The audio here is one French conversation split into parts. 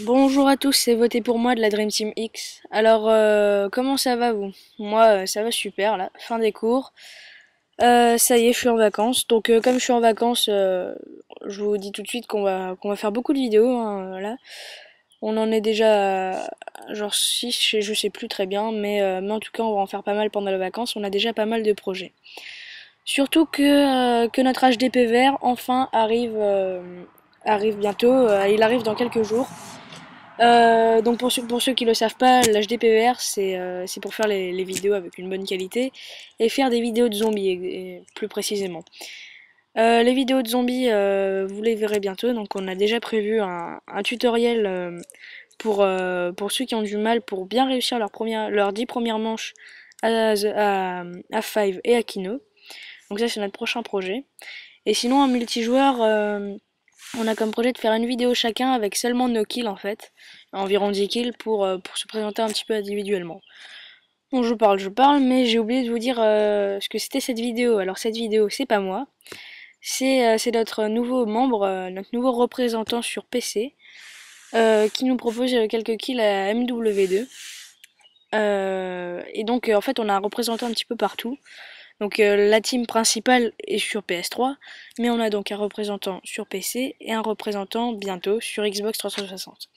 Bonjour à tous, c'est voté pour moi de la Dream Team X. Alors, euh, comment ça va vous Moi, euh, ça va super, là, fin des cours. Euh, ça y est, je suis en vacances. Donc, comme je suis en vacances, je vous dis tout de suite qu'on va, qu'on va faire beaucoup de vidéos. Hein, là. On en est déjà, genre 6, je sais plus très bien, mais, mais, en tout cas, on va en faire pas mal pendant les vacances. On a déjà pas mal de projets. Surtout que, que notre HDP vert, enfin, arrive, arrive bientôt. il arrive dans quelques jours. Euh, donc pour, ceux qui ne le savent pas, l'HDPER euh, c'est pour faire les, vidéos avec une bonne qualité et faire des vidéos de zombies plus précisément. Euh, les vidéos de zombies, vous les verrez bientôt, donc on a déjà prévu un, tutoriel pour, pour ceux qui ont du mal pour bien réussir leurs leur 10 premières manches à, à, 5 et à Kino. Donc ça c'est notre prochain projet. Et sinon un multijoueur on a comme projet de faire une vidéo chacun avec seulement nos kills en fait, environ 10 kills pour, euh, pour se présenter un petit peu individuellement. Bon je parle, je parle, mais j'ai oublié de vous dire euh, ce que c'était cette vidéo. Alors cette vidéo c'est pas moi, c'est euh, notre nouveau membre, notre nouveau représentant sur PC, qui nous propose quelques kills à MW2. et donc en fait on a un représentant un petit peu partout. Donc euh, la team principale est sur PS3, mais on a donc un représentant sur PC et un représentant bientôt sur Xbox 360.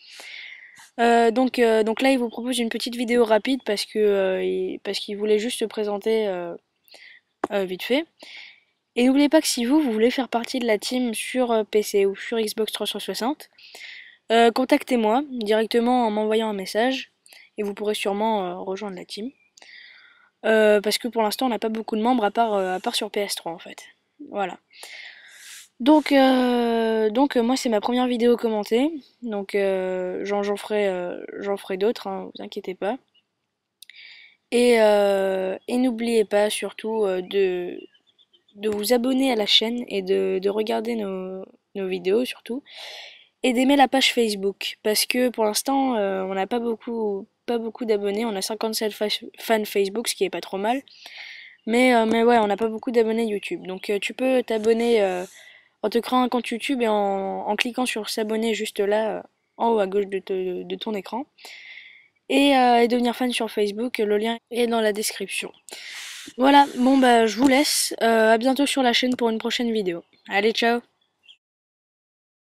Euh, donc, euh, donc là, il vous propose une petite vidéo rapide parce que parce qu'il voulait juste se présenter vite fait. Et n'oubliez pas que si vous, vous voulez faire partie de la team sur PC ou sur Xbox 360, contactez-moi directement en m'envoyant un message et vous pourrez sûrement rejoindre la team. Euh, parce que pour l'instant, on n'a pas beaucoup de membres à part, euh, à part sur PS3 en fait. Voilà. Donc, euh, donc moi, c'est ma première vidéo commentée. Donc, j'en ferai, ferai d'autres, hein, vous inquiétez pas. Et, et n'oubliez pas surtout de, de vous abonner à la chaîne et de, de regarder nos, nos vidéos surtout et d'aimer la page Facebook parce que pour l'instant euh, on n'a pas beaucoup pas beaucoup d'abonnés, on a 57 fans Facebook ce qui est pas trop mal. Mais euh, mais ouais, on n'a pas beaucoup d'abonnés YouTube. Donc euh, tu peux t'abonner en te créant un compte YouTube et en, cliquant sur s'abonner juste là en haut à gauche de, ton écran. Et, devenir fan sur Facebook, le lien est dans la description. Voilà, bon bah je vous laisse, à bientôt sur la chaîne pour une prochaine vidéo. Allez, ciao